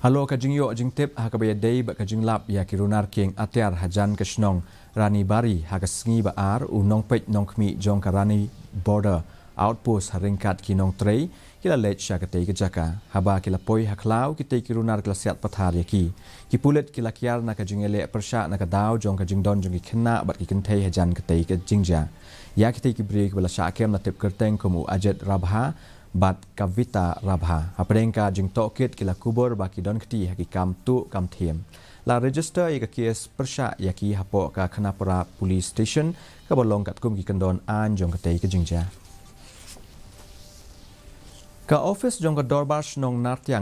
Halo kajing yo kajing tip ha kabaya day ba kajing lap ya kirunar king atyar hajan kashnong rani bari ha kasngi ba ar u pech nong khmi jong karani border outpost haringkat ki Trei, tre kila let sha ka tei jaka ha ba kila poi ha klau ki tei kirunar kla syat pathar ya ki ki pulet kila Kiar, na kajing ele persha na ka dau jong kajing don jong ki khna ba ki kin thei hajan ka tei ka jingja ya ki tei ki break bala sha kem na tip kerteng komu ajet rabha bat kavita rabha aprenka jing tokit kila kubur baki don kti haki kam tu kam thiem la register ika kes persha yaki hapo ka khanapura police station ka bolong kat kum ki kandon an jong kate ika jingja ka office jong ka dorbar shnong nartya